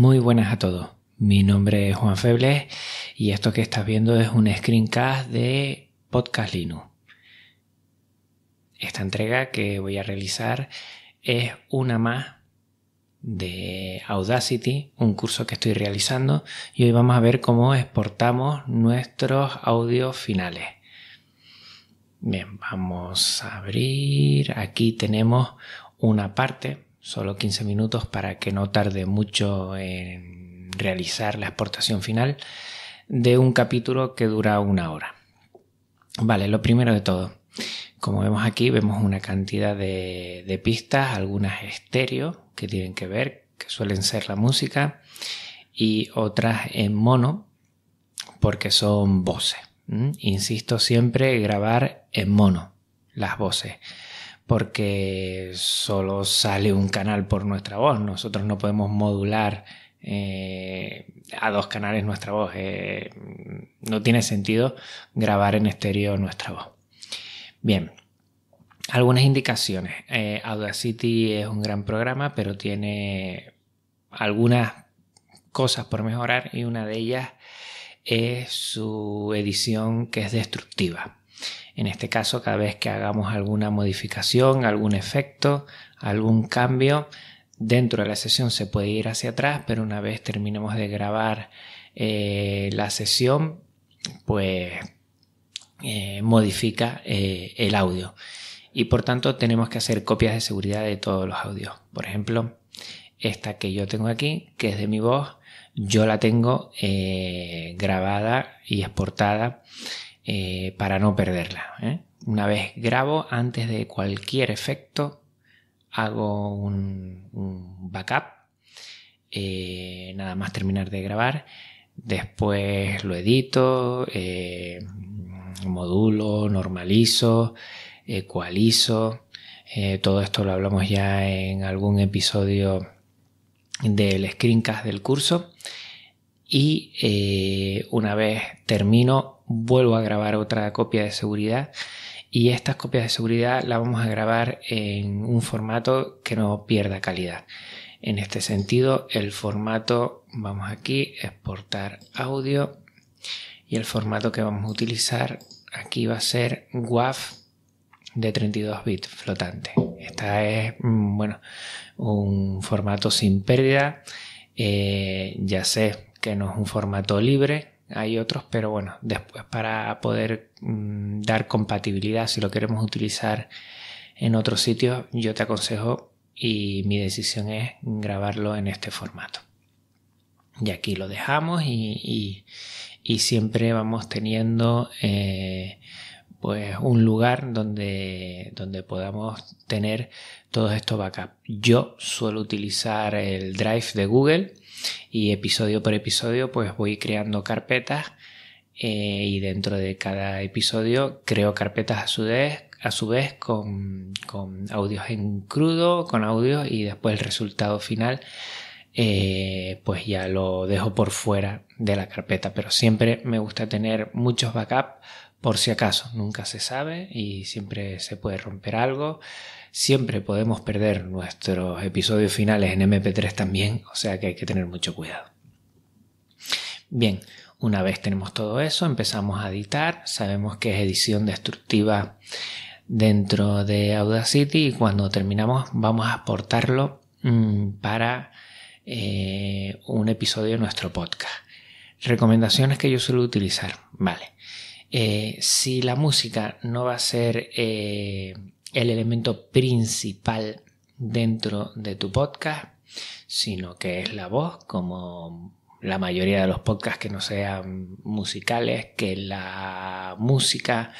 Muy buenas a todos. Mi nombre es Juan Febles y esto que estás viendo es un screencast de Podcast Linux. Esta entrega que voy a realizar es una más de Audacity, un curso que estoy realizando, y hoy vamos a ver cómo exportamos nuestros audios finales. Bien, vamos a abrir. Aquí tenemos una parte solo 15 minutos para que no tarde mucho en realizar la exportación final de un capítulo que dura una hora. Vale, lo primero de todo. Como vemos aquí, vemos una cantidad de, pistas, algunas estéreo que tienen que ver, que suelen ser la música, y otras en mono, porque son voces. Insisto siempre, grabar en mono las voces porque solo sale un canal por nuestra voz. Nosotros no podemos modular eh, a dos canales nuestra voz. Eh, no tiene sentido grabar en estéreo nuestra voz. Bien, algunas indicaciones. Eh, Audacity es un gran programa, pero tiene algunas cosas por mejorar y una de ellas es su edición que es destructiva. En este caso, cada vez que hagamos alguna modificación, algún efecto, algún cambio, dentro de la sesión se puede ir hacia atrás, pero una vez terminemos de grabar eh, la sesión, pues eh, modifica eh, el audio. Y por tanto tenemos que hacer copias de seguridad de todos los audios. Por ejemplo, esta que yo tengo aquí, que es de mi voz, yo la tengo grabada y exportada eh, para no perderla. ¿eh? Una vez grabo, antes de cualquier efecto, hago un, backup. Eh, nada más terminar de grabar. Después lo edito, modulo, normalizo, ecualizo. todo esto lo hablamos ya en algún episodio del screencast del curso y eh, una vez termino vuelvo a grabar otra copia de seguridad y estas copias de seguridad las vamos a grabar en un formato que no pierda calidad. En este sentido, el formato, vamos aquí, exportar audio y el formato que vamos a utilizar aquí va a ser WAV de 32 bits flotante. Esta es, mm, bueno, un formato sin pérdida. Eh, ya sé, que no es un formato libre. Hay otros, pero bueno, después para poder mm, dar compatibilidad, si lo queremos utilizar en otros sitios, yo te aconsejo y mi decisión es grabarlo en este formato. Y aquí lo dejamos y, siempre vamos teniendo eh, pues un lugar donde, donde podamos tener todos estos backups. Yo suelo utilizar el Drive de Google y episodio por episodio pues voy creando carpetas eh, y dentro de cada episodio creo carpetas a su vez, a su vez con, audios en crudo, con audios y después el resultado final eh, pues ya lo dejo por fuera de la carpeta. Pero siempre me gusta tener muchos backups por si acaso, nunca se sabe y siempre se puede romper algo. Siempre podemos perder nuestros episodios finales en MP3 también, o sea que hay que tener mucho cuidado. Bien, una vez tenemos todo eso, empezamos a editar. Sabemos que es edición destructiva dentro de Audacity y cuando terminamos vamos a exportarlo mm, para eh, un episodio de nuestro podcast. Recomendaciones que yo suelo utilizar. Vale. Eh, si la música no va a ser eh, el elemento principal dentro de tu podcast, sino que es la voz, como la mayoría de los podcasts que no sean musicales, que la música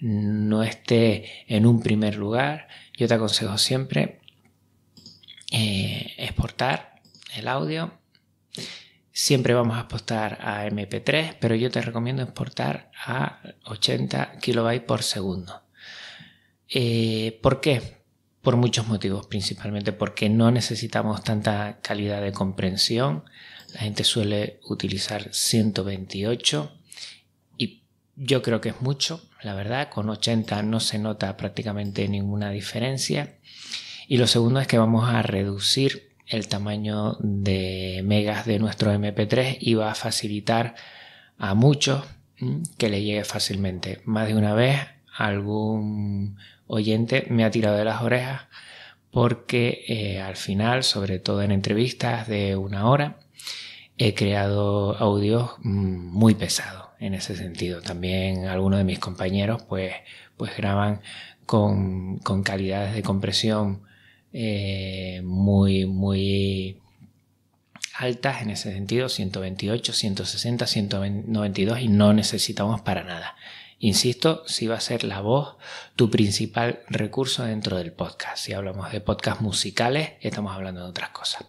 no esté en un primer lugar, yo te aconsejo siempre eh, exportar el audio Siempre vamos a apostar a MP3, pero yo te recomiendo exportar a 80 kilobytes por segundo. Eh, ¿Por qué? Por muchos motivos, principalmente porque no necesitamos tanta calidad de comprensión. La gente suele utilizar 128 y yo creo que es mucho, la verdad. Con 80 no se nota prácticamente ninguna diferencia. Y lo segundo es que vamos a reducir el tamaño de megas de nuestro MP3 y va a facilitar a muchos que le llegue fácilmente. Más de una vez algún oyente me ha tirado de las orejas porque eh, al final, sobre todo en entrevistas de una hora, he creado audios mm, muy pesados en ese sentido. También algunos de mis compañeros pues, pues graban con, con calidades de compresión eh, muy, muy altas en ese sentido, 128, 160, 192 y no necesitamos para nada. Insisto, si va a ser la voz tu principal recurso dentro del podcast. Si hablamos de podcast musicales, estamos hablando de otras cosas.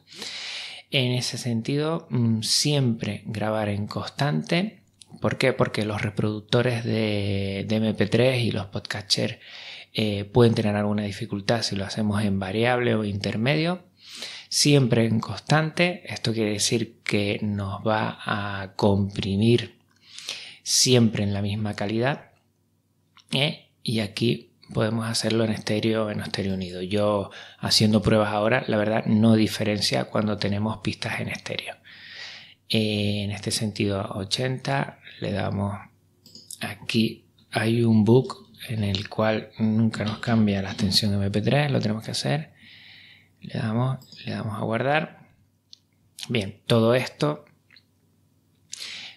En ese sentido, mm, siempre grabar en constante. ¿Por qué? Porque los reproductores de, de MP3 y los podcasters eh, pueden tener alguna dificultad si lo hacemos en variable o intermedio. Siempre en constante, esto quiere decir que nos va a comprimir siempre en la misma calidad. ¿eh? Y aquí podemos hacerlo en estéreo o en estéreo unido. Yo haciendo pruebas ahora, la verdad no diferencia cuando tenemos pistas en estéreo. Eh, en este sentido, 80 le damos aquí. Hay un book en el cual nunca nos cambia la extensión de MP3, lo tenemos que hacer. Le damos, le damos a guardar. Bien, todo esto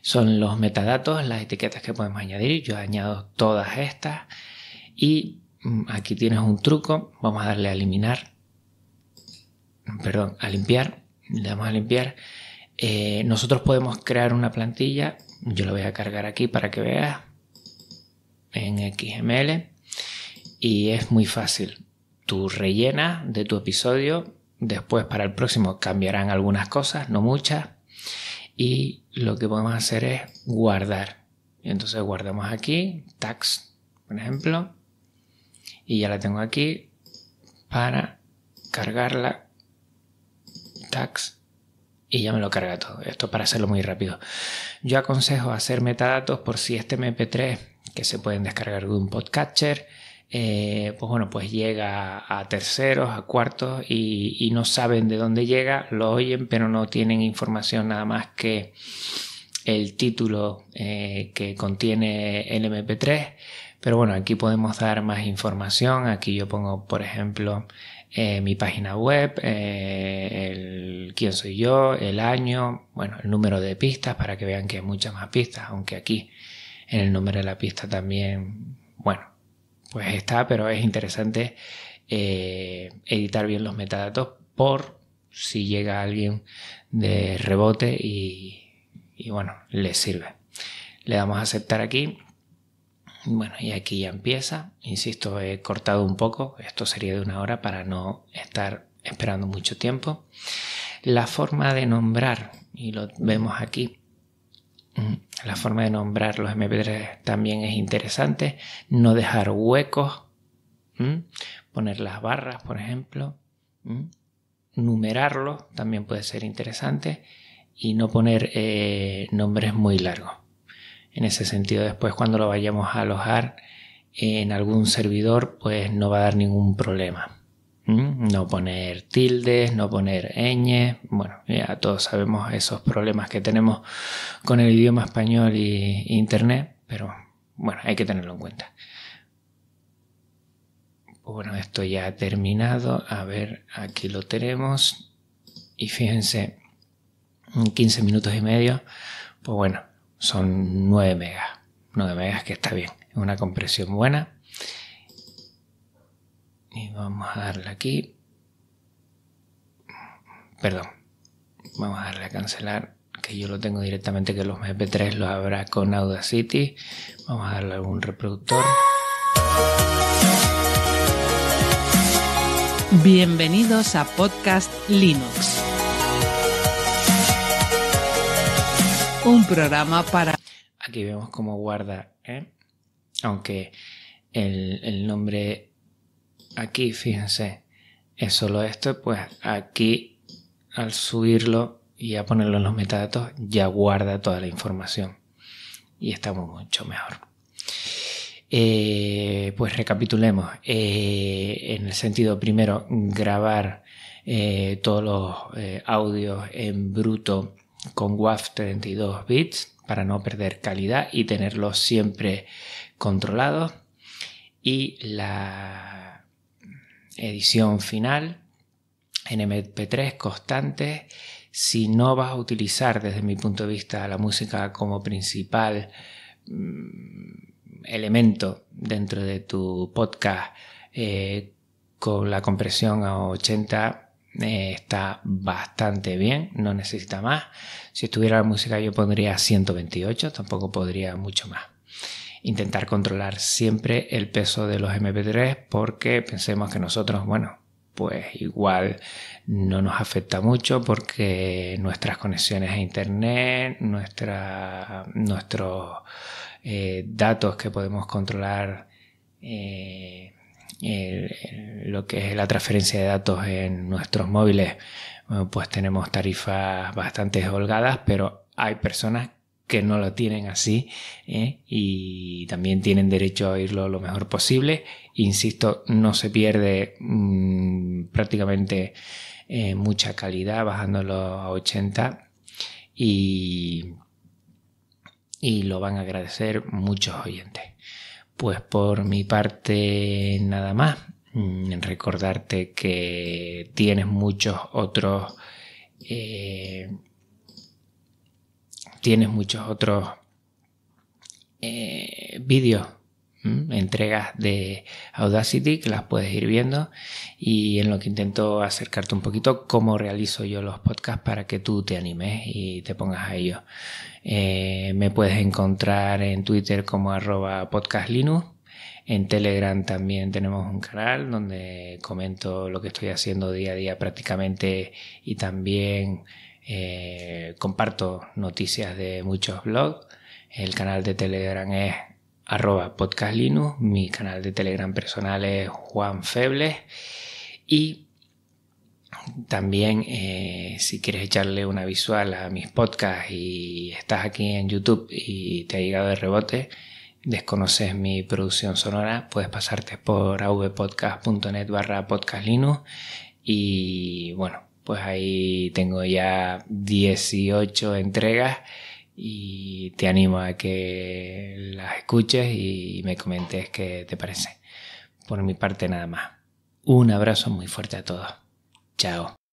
son los metadatos, las etiquetas que podemos añadir. Yo añado todas estas y mm, aquí tienes un truco. Vamos a darle a eliminar, perdón, a limpiar. Le damos a limpiar. Eh, nosotros podemos crear una plantilla. Yo la voy a cargar aquí para que veas en XML y es muy fácil. Tú rellenas de tu episodio, después para el próximo cambiarán algunas cosas, no muchas, y lo que podemos hacer es guardar. Y entonces guardamos aquí, tags, por ejemplo, y ya la tengo aquí para cargarla, tags, y ya me lo carga todo. Esto para hacerlo muy rápido. Yo aconsejo hacer metadatos por si este MP3 que se pueden descargar de un podcatcher, eh, pues bueno, pues llega a terceros, a cuartos y, no saben de dónde llega, lo oyen, pero no tienen información nada más que el título eh, que contiene el MP3. Pero bueno, aquí podemos dar más información. Aquí yo pongo, por ejemplo, eh, mi página web, el quién soy yo, el año, bueno, el número de pistas para que vean que hay muchas más pistas, aunque aquí en el nombre de la pista también, bueno, pues está, pero es interesante eh, editar bien los metadatos por si llega alguien de rebote y, y bueno, le sirve. Le damos a aceptar aquí. Bueno, y aquí ya empieza. Insisto, he cortado un poco. Esto sería de una hora para no estar esperando mucho tiempo. La forma de nombrar, y lo vemos aquí, la forma de nombrar los MP3 también es interesante. No dejar huecos. Poner las barras, por ejemplo. numerarlo también puede ser interesante. Y no poner eh, nombres muy largos. En ese sentido, después cuando lo vayamos a alojar en algún servidor, pues no va a dar ningún problema. No poner tildes, no poner ñ. Bueno, ya todos sabemos esos problemas que tenemos con el idioma español y internet, pero bueno, hay que tenerlo en cuenta. Bueno, esto ya ha terminado. A ver, aquí lo tenemos. Y fíjense, 15 minutos y medio. Pues bueno, son 9 megas. 9 megas que está bien. Es una compresión buena y vamos a darle aquí. Perdón. Vamos a darle a cancelar, que yo lo tengo directamente, que los MP3 los habrá con Audacity. Vamos a darle a algún reproductor. Bienvenidos a Podcast Linux. Un programa para... Aquí vemos cómo guarda, ¿eh? aunque el, el nombre aquí, fíjense, es solo esto, pues aquí al subirlo y a ponerlo en los metadatos ya guarda toda la información y estamos mucho mejor. Eh, pues recapitulemos. Eh, en el sentido primero, grabar eh, todos los audios en bruto con WAF 32 bits para no perder calidad y tenerlos siempre controlados. Y la edición final en MP3 constantes. Si no vas a utilizar desde mi punto de vista la música como principal mm, elemento dentro de tu podcast eh, con la compresión a 80 eh, está bastante bien, no necesita más. Si estuviera la música yo pondría 128, tampoco podría mucho más intentar controlar siempre el peso de los MP3 porque pensemos que nosotros, bueno, pues igual no nos afecta mucho porque nuestras conexiones a internet, nuestros eh, datos que podemos controlar, eh, lo que es la transferencia de datos en nuestros móviles, pues tenemos tarifas bastante holgadas, pero hay personas que no lo tienen así ¿eh? y también tienen derecho a oírlo lo mejor posible. Insisto, no se pierde mm, prácticamente eh, mucha calidad bajándolo a 80 y, lo van a agradecer muchos oyentes. Pues por mi parte nada más. Mm, recordarte que tienes muchos otros eh, tienes muchos otros eh, vídeos, entregas de Audacity que las puedes ir viendo y en lo que intento acercarte un poquito cómo realizo yo los podcasts para que tú te animes y te pongas a ellos. Eh, me puedes encontrar en Twitter como arroba podcastlinux. En Telegram también tenemos un canal donde comento lo que estoy haciendo día a día prácticamente y también eh, comparto noticias de muchos blogs. El canal de Telegram es arroba podcastlinux. Mi canal de Telegram personal es Juan Febles. Y también eh, si quieres echarle una visual a mis podcasts y estás aquí en YouTube y te ha llegado de rebote, desconoces mi producción sonora, puedes pasarte por avpodcast.net barra podcastlinux y bueno, pues ahí tengo ya 18 entregas y te animo a que las escuches y me comentes qué te parece. Por mi parte nada más. Un abrazo muy fuerte a todos. Chao.